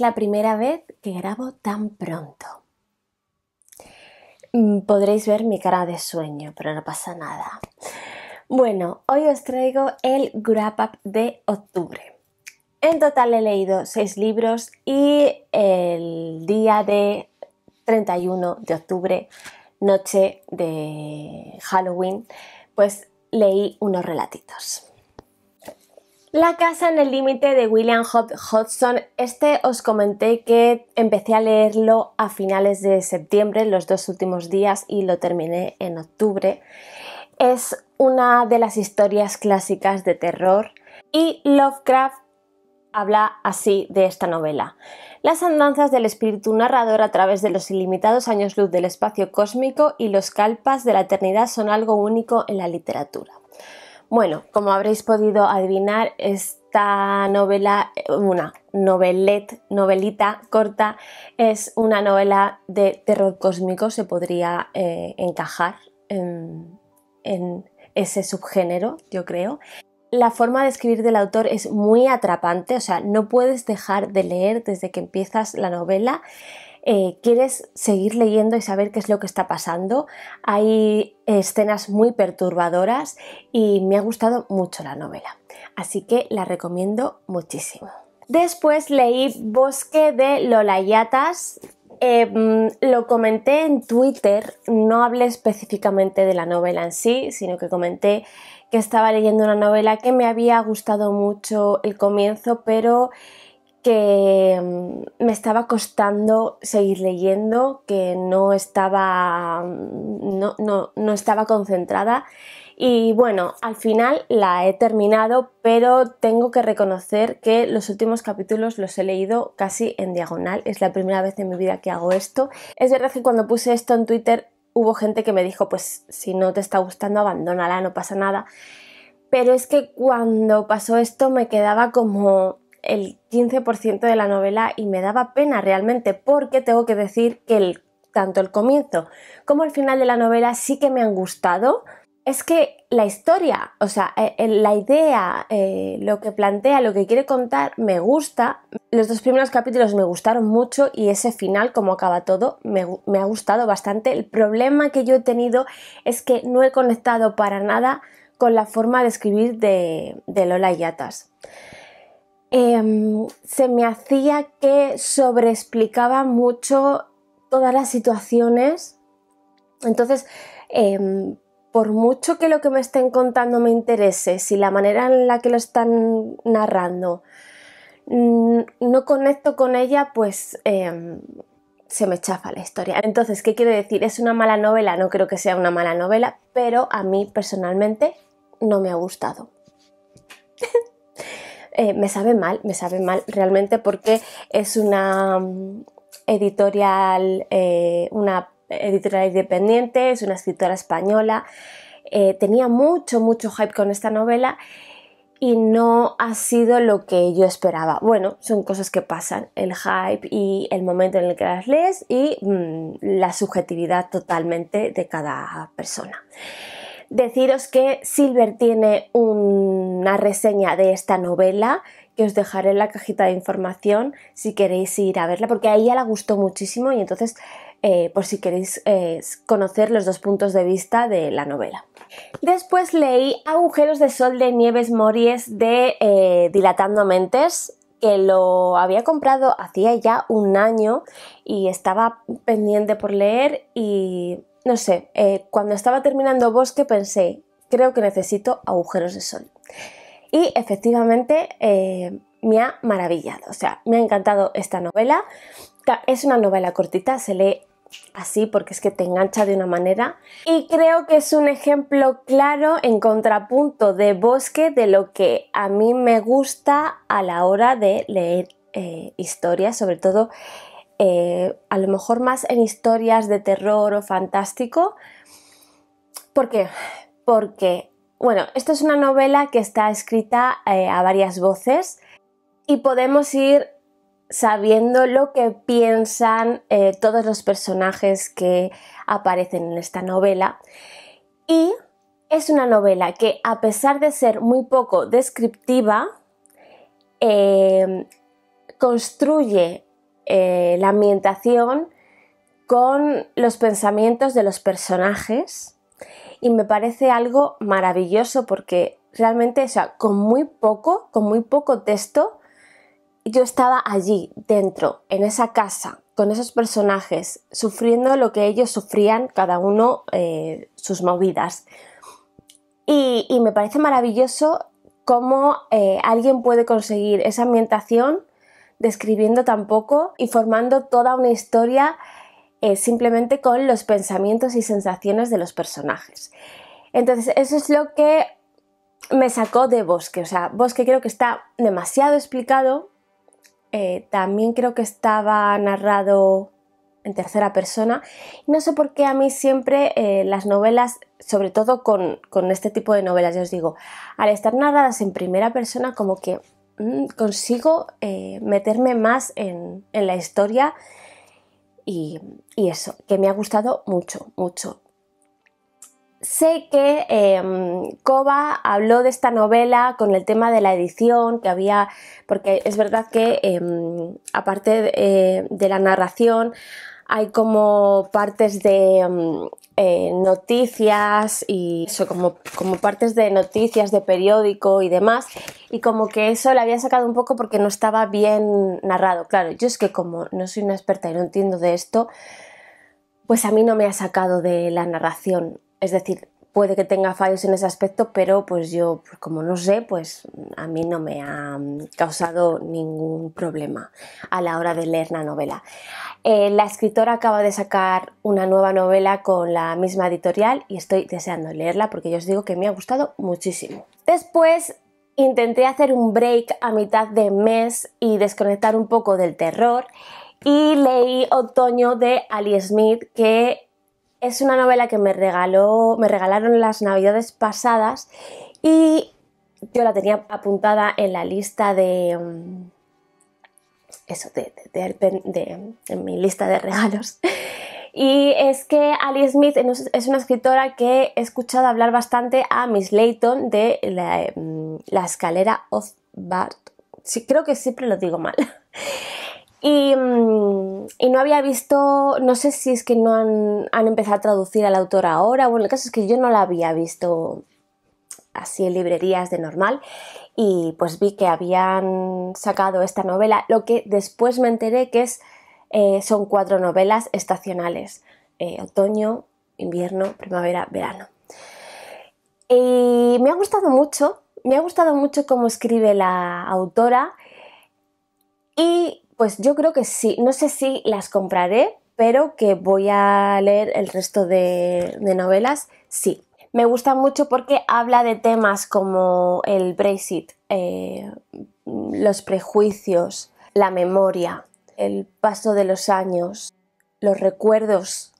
la primera vez que grabo tan pronto. Mm, podréis ver mi cara de sueño, pero no pasa nada. Bueno, hoy os traigo el Wrap Up de octubre. En total he leído seis libros y el día de 31 de octubre, noche de Halloween, pues leí unos relatitos. La casa en el límite de William Hobb Hodgson, este os comenté que empecé a leerlo a finales de septiembre, los dos últimos días, y lo terminé en octubre. Es una de las historias clásicas de terror y Lovecraft habla así de esta novela. Las andanzas del espíritu narrador a través de los ilimitados años luz del espacio cósmico y los calpas de la eternidad son algo único en la literatura. Bueno, como habréis podido adivinar, esta novela, una novelet, novelita corta, es una novela de terror cósmico, se podría eh, encajar en, en ese subgénero, yo creo la forma de escribir del autor es muy atrapante, o sea, no puedes dejar de leer desde que empiezas la novela. Eh, quieres seguir leyendo y saber qué es lo que está pasando. Hay escenas muy perturbadoras y me ha gustado mucho la novela, así que la recomiendo muchísimo. Después leí Bosque de Lolayatas. Eh, mm, lo comenté en Twitter, no hablé específicamente de la novela en sí, sino que comenté que estaba leyendo una novela que me había gustado mucho el comienzo, pero que mm, me estaba costando seguir leyendo, que no estaba, mm, no, no, estaba concentrada y bueno, al final la he terminado, pero tengo que reconocer que los últimos capítulos los he leído casi en diagonal. Es la primera vez en mi vida que hago esto. Es verdad que cuando puse esto en Twitter hubo gente que me dijo, pues si no te está gustando, abandónala, no pasa nada. Pero es que cuando pasó esto me quedaba como, el 15% de la novela y me daba pena realmente porque tengo que decir que tanto el comienzo como el final de la novela sí que me han gustado. Es que la historia, o sea, eh, la idea, eh, lo que plantea, lo que quiere contar, me gusta. Los dos primeros capítulos me gustaron mucho y ese final, como acaba todo, me, ha gustado bastante. El problema que yo he tenido es que no he conectado para nada con la forma de escribir de, de Lola Yatas. Em, se me hacía que sobreexplicaba mucho todas las situaciones. Entonces, em, por mucho que lo que me estén contando me interese, si la manera en la que lo están narrando mm, no conecto con ella, pues em, se me chafa la historia. Entonces, ¿qué quiero decir? ¿Es una mala novela? No creo que sea una mala novela, pero a mí personalmente no me ha gustado. Eh, me sabe mal, me sabe mal realmente porque es una mm, editorial, eh, una editorial independiente, es una escritora española. Eh, tenía mucho, mucho hype con esta novela y no ha sido lo que yo esperaba. Bueno, son cosas que pasan, el hype y el momento en el que las lees y mm, la subjetividad totalmente de cada persona. Deciros que Silver tiene una reseña de esta novela que os dejaré en la cajita de información si queréis ir a verla, porque a ella la gustó muchísimo y entonces eh, por si queréis eh, conocer los dos puntos de vista de la novela. Después leí Agujeros de Sol de Nieves Mories de eh, Dilatando Mentes, que lo había comprado hacía ya un año y estaba pendiente por leer y no sé, eh, cuando estaba terminando bosque pensé, creo que necesito agujeros de sol. Y efectivamente eh, me ha maravillado, o sea, me ha encantado esta novela. Es una novela cortita, se lee así porque es que te engancha de una manera. Y creo que es un ejemplo claro en contrapunto de bosque de lo que a mí me gusta a la hora de leer eh, historias, sobre todo eh, a lo mejor más en historias de terror o fantástico. ¿Por qué? Porque, bueno, esto es una novela que está escrita eh, a varias voces y podemos ir sabiendo lo que piensan eh, todos los personajes que aparecen en esta novela. Y es una novela que, a pesar de ser muy poco descriptiva, construye eh, la ambientación con los pensamientos de los personajes y me parece algo maravilloso porque realmente, o con muy poco, con muy poco texto, yo estaba allí, dentro, en esa casa, con esos personajes, sufriendo lo que ellos sufrían, cada uno eh, sus movidas. Y, me parece maravilloso cómo eh, alguien puede conseguir esa ambientación describiendo tampoco y formando toda una historia eh, simplemente con los pensamientos y sensaciones de los personajes. Entonces, eso es lo que me sacó de Bosque. O sea, Bosque creo que está demasiado explicado. Eh, también creo que estaba narrado en tercera persona. No sé por qué a mí siempre eh, las novelas, sobre todo con, con este tipo de novelas, ya os digo, al estar narradas en primera persona, como que Mm, consigo eh, meterme más en, la historia y, eso, que me ha gustado mucho, mucho. Sé que eh, habló de esta novela con el tema de la edición, que había, porque es verdad que em, aparte eh, de, la narración hay como partes de, em, eh, noticias y eso, como, como partes de noticias de periódico y demás. Y como que eso le había sacado un poco porque no estaba bien narrado. Claro, yo es que como no soy una experta y no entiendo de esto, pues a mí no me ha sacado de la narración. Es decir, puede que tenga fallos en ese aspecto, pero pues yo, pues, como no sé, pues a mí no me ha causado ningún problema a la hora de leer la novela. Eh, la escritora acaba de sacar una nueva novela con la misma editorial y estoy deseando leerla porque yo os digo que me ha gustado muchísimo. Después intenté hacer un break a mitad de mes y desconectar un poco del terror y leí Otoño de Ali Smith que es una novela que me regaló, me regalaron las navidades pasadas y yo la tenía apuntada en la lista de. Mm, eso, de, en mi lista de regalos. Y es que Ali Smith es una escritora que he escuchado hablar bastante a Miss Layton de la, mm, escalera of Bart. Sí, creo que siempre lo digo mal. Mm, y, no había visto, no sé si es que no han, han empezado a traducir al autor ahora, bueno, el caso es que yo no la había visto así en librerías de normal y pues vi que habían sacado esta novela, lo que después me enteré que es, eh, son cuatro novelas estacionales, eh, otoño, invierno, primavera, verano. Y me ha gustado mucho, me ha gustado mucho cómo escribe la autora y pues yo creo que sí. No sé si las compraré, pero que voy a leer el resto de, novelas, sí. Me gusta mucho porque habla de temas como el Brexit, eh, los prejuicios, la memoria, el paso de los años, los recuerdos.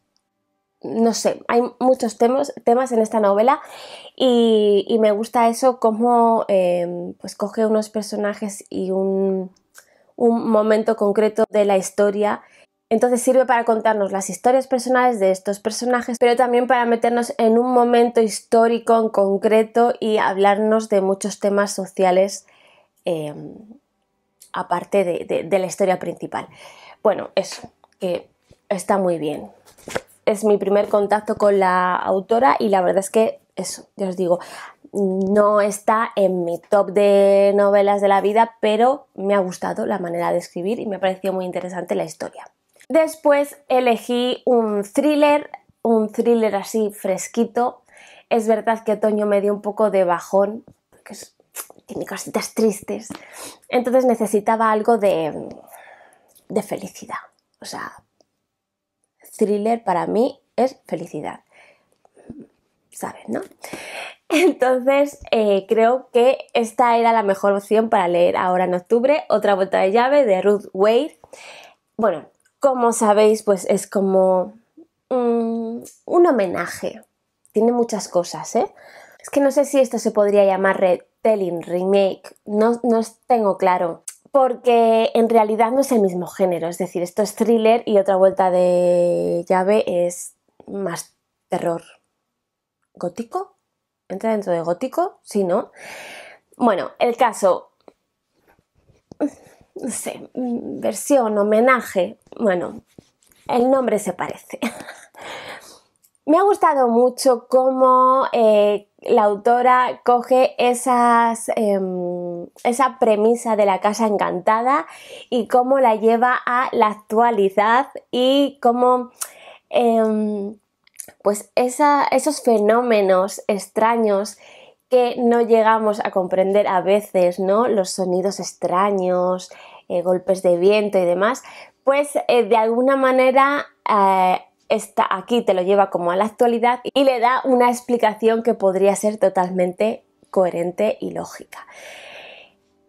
No sé, hay muchos temas, en esta novela y, me gusta eso, cómo eh, pues coge unos personajes y un, un momento concreto de la historia. Entonces sirve para contarnos las historias personales de estos personajes, pero también para meternos en un momento histórico en concreto y hablarnos de muchos temas sociales em, aparte de, de la historia principal. Bueno, eso, que está muy bien. Es mi primer contacto con la autora y la verdad es que eso, ya os digo, no está en mi top de novelas de la vida, pero me ha gustado la manera de escribir y me ha parecido muy interesante la historia. Después elegí un thriller, un thriller así fresquito. Es verdad que otoño me dio un poco de bajón, porque tiene cositas tristes. Entonces necesitaba algo de, de felicidad. O sea, thriller para mí es felicidad sabes, ¿no? Entonces, eh, creo que esta era la mejor opción para leer ahora en octubre, Otra Vuelta de Llave de Ruth Wade. Bueno, como sabéis, pues es como mm, un homenaje. Tiene muchas cosas, ¿eh? Es que no sé si esto se podría llamar retelling, remake, no, no tengo claro. Porque en realidad no es el mismo género, es decir, esto es thriller y otra vuelta de llave es más terror, ¿Gótico? ¿Entra dentro de gótico? Sí, ¿no? Bueno, el caso. No sé, versión, homenaje. Bueno, el nombre se parece. Me ha gustado mucho cómo eh, la autora coge esas, em, esa premisa de la casa encantada y cómo la lleva a la actualidad y cómo em, pues esos fenómenos extraños que no llegamos a comprender a veces, ¿no? Los sonidos extraños, eh, golpes de viento y demás, pues eh, de alguna manera eh, está aquí te lo lleva como a la actualidad y le da una explicación que podría ser totalmente coherente y lógica.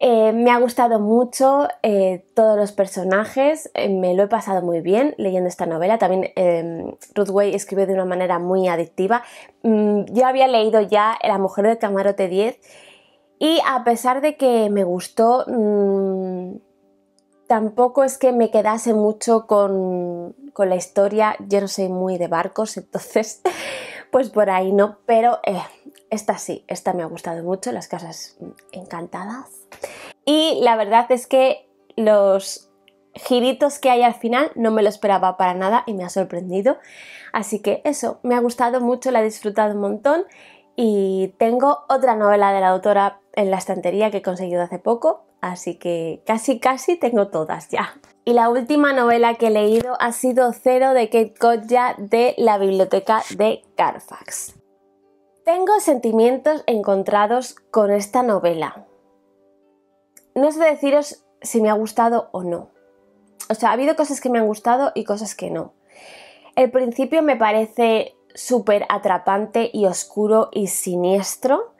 Eh, me ha gustado mucho eh, todos los personajes, eh, me lo he pasado muy bien leyendo esta novela. También em, Ruthway escribe de una manera muy adictiva. Mm, yo había leído ya La mujer del camarote 10 y a pesar de que me gustó, mm, tampoco es que me quedase mucho con, con, la historia. Yo no soy muy de barcos, entonces pues por ahí no, pero esta sí, esta me ha gustado mucho, las casas encantadas. Y la verdad es que los giritos que hay al final no me lo esperaba para nada y me ha sorprendido. Así que eso, me ha gustado mucho, la he disfrutado un montón y tengo otra novela de la autora en la estantería que he conseguido hace poco, así que casi casi tengo todas ya. Y la última novela que he leído ha sido Cero de Kate Kodja de la biblioteca de Carfax. Tengo sentimientos encontrados con esta novela. No sé deciros si me ha gustado o no. O sea, ha habido cosas que me han gustado y cosas que no. El principio me parece súper atrapante y oscuro y siniestro,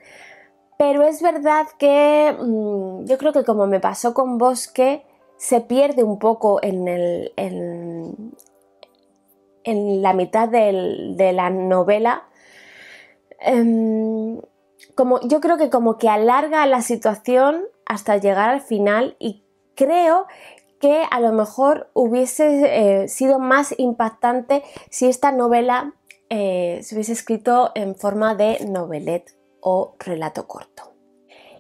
pero es verdad que mm, yo creo que como me pasó con Bosque, se pierde un poco en, la mitad de la novela Em, como, yo creo que como que alarga la situación hasta llegar al final y creo que a lo mejor hubiese eh, sido más impactante si esta novela eh, se hubiese escrito en forma de novelet o relato corto.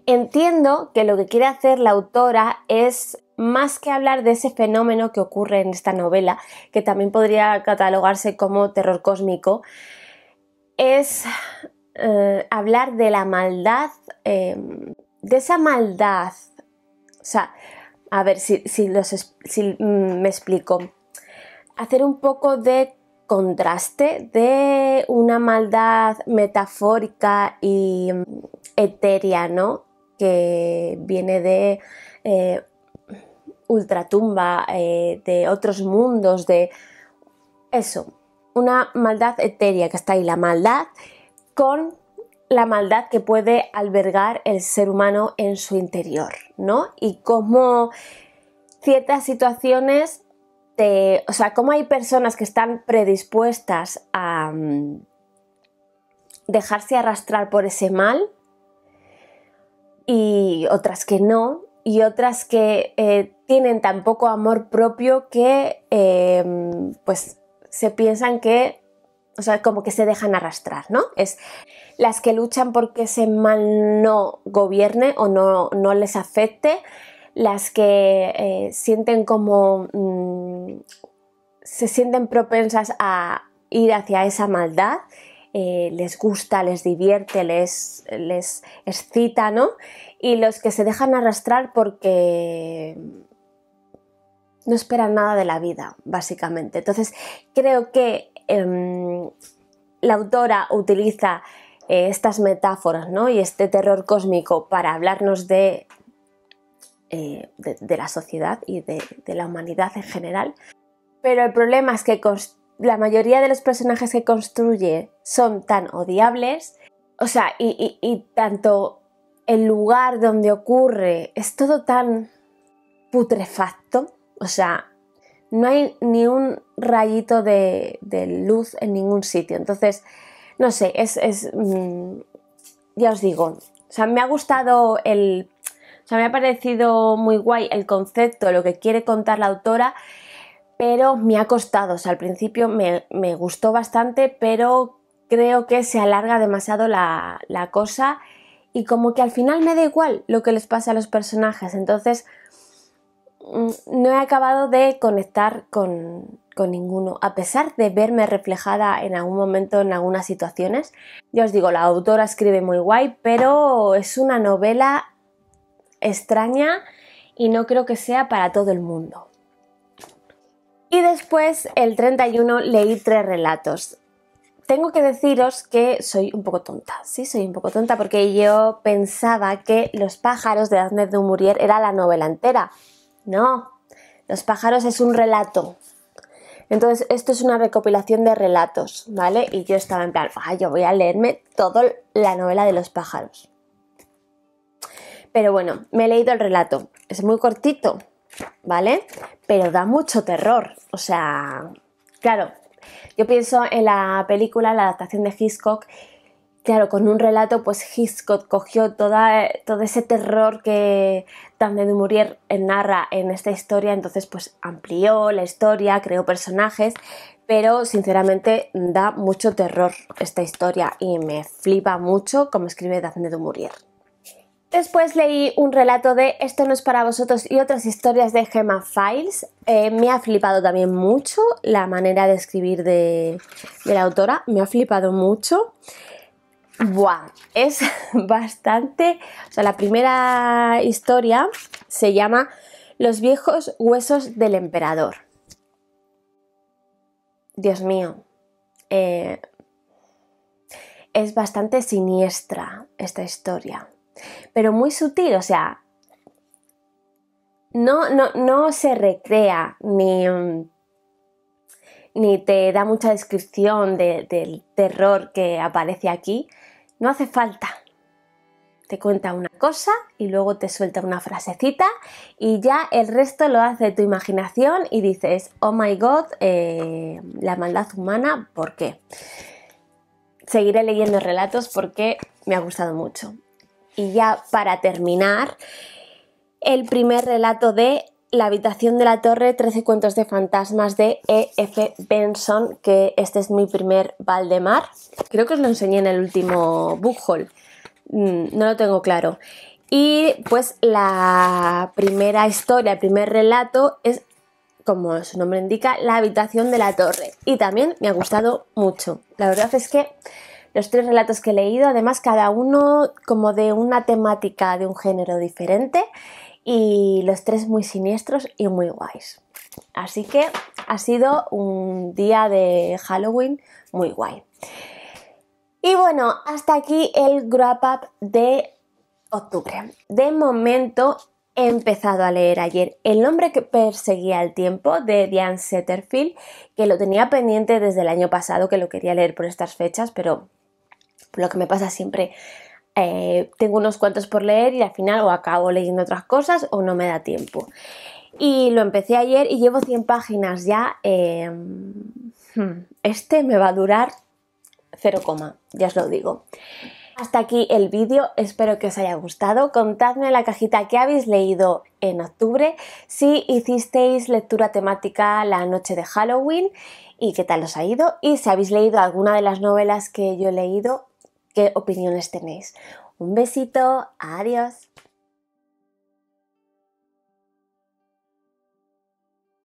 Entiendo que lo que quiere hacer la autora es más que hablar de ese fenómeno que ocurre en esta novela, que también podría catalogarse como terror cósmico, es eh, hablar de la maldad, eh, de esa maldad. O sea, a ver si, mm, me explico. Hacer un poco de contraste de una maldad metafórica y mm, etérea, ¿no? Que viene de eh, ultratumba, de otros mundos, de eso una maldad etérea que está ahí, la maldad con la maldad que puede albergar el ser humano en su interior, ¿no? Y cómo ciertas situaciones o sea, cómo hay personas que están predispuestas a mm, dejarse arrastrar por ese mal y otras que no, y otras que eh, tienen tan poco amor propio que eh, pues se piensan que, o sea, como que se dejan arrastrar, ¿no? Es las que luchan porque ese mal no gobierne o no, les afecte, las que eh, sienten como... Mm, se sienten propensas a ir hacia esa maldad, eh, les gusta, les divierte, les, les excita, ¿no? Y los que se dejan arrastrar porque no esperan nada de la vida, básicamente. Entonces, creo que em, la autora utiliza eh, estas metáforas ¿no? y este terror cósmico para hablarnos de, eh, la sociedad y de, la humanidad en general. Pero el problema es que la mayoría de los personajes que construye son tan odiables, o sea, y tanto el lugar donde ocurre es todo tan putrefacto o sea, no hay ni un rayito de, luz en ningún sitio. Entonces, no sé, es, es mm, ya os digo, o sea, me ha gustado el... O sea, me ha parecido muy guay el concepto, lo que quiere contar la autora, pero me ha costado. O sea, al principio me, me gustó bastante, pero creo que se alarga demasiado la, la cosa y como que al final me da igual lo que les pasa a los personajes. Entonces, no he acabado de conectar con, ninguno, a pesar de verme reflejada en algún momento en algunas situaciones. Ya os digo, la autora escribe muy guay, pero es una novela extraña y no creo que sea para todo el mundo. Y después, el 31, leí tres relatos. Tengo que deciros que soy un poco tonta, sí, soy un poco tonta porque yo pensaba que Los pájaros de de Murier era la novela entera, no, Los pájaros es un relato. Entonces, esto es una recopilación de relatos, ¿vale? Y yo estaba en plan, ah, yo voy a leerme toda la novela de los pájaros. Pero bueno, me he leído el relato. Es muy cortito, ¿vale? Pero da mucho terror. O sea, claro, yo pienso en la película, la adaptación de Hitchcock, claro, con un relato, pues Hitchcock cogió toda, todo ese terror que Daphne de Murier narra en esta historia, entonces pues amplió la historia, creó personajes, pero sinceramente da mucho terror esta historia y me flipa mucho como escribe Daphne de Maurier. Después leí un relato de Esto no es para vosotros y otras historias de Gemma Files. Eh, me ha flipado también mucho la manera de escribir de, de la autora, me ha flipado mucho. Buah, es bastante... O sea, la primera historia se llama Los viejos huesos del emperador. Dios mío, eh, es bastante siniestra esta historia, pero muy sutil, o sea, no, se recrea ni, te da mucha descripción del terror que aparece aquí, no hace falta. Te cuenta una cosa y luego te suelta una frasecita y ya el resto lo hace tu imaginación y dices, oh my god, eh, la maldad humana, ¿por qué? Seguiré leyendo relatos porque me ha gustado mucho. Y ya para terminar, el primer relato de la habitación de la torre, 13 cuentos de fantasmas de E.F. Benson, que este es mi primer Valdemar. Creo que os lo enseñé en el último book mm, no lo tengo claro. Y pues la primera historia, el primer relato es, como su nombre indica, la habitación de la torre. Y también me ha gustado mucho. La verdad es que los tres relatos que he leído, además cada uno como de una temática, de un género diferente y los tres muy siniestros y muy guays. Así que ha sido un día de Halloween muy guay. Y bueno, hasta aquí el wrap up de octubre. De momento he empezado a leer ayer El hombre que perseguía el tiempo de Diane Setterfield, que lo tenía pendiente desde el año pasado, que lo quería leer por estas fechas, pero lo que me pasa siempre eh, tengo unos cuantos por leer y al final o acabo leyendo otras cosas o no me da tiempo. Y lo empecé ayer y llevo 100 páginas ya. Em, hmm, este me va a durar 0, ya os lo digo. Hasta aquí el vídeo, espero que os haya gustado. Contadme en la cajita que habéis leído en octubre, si hicisteis lectura temática la noche de Halloween y qué tal os ha ido y si habéis leído alguna de las novelas que yo he leído qué opiniones tenéis. Un besito, adiós.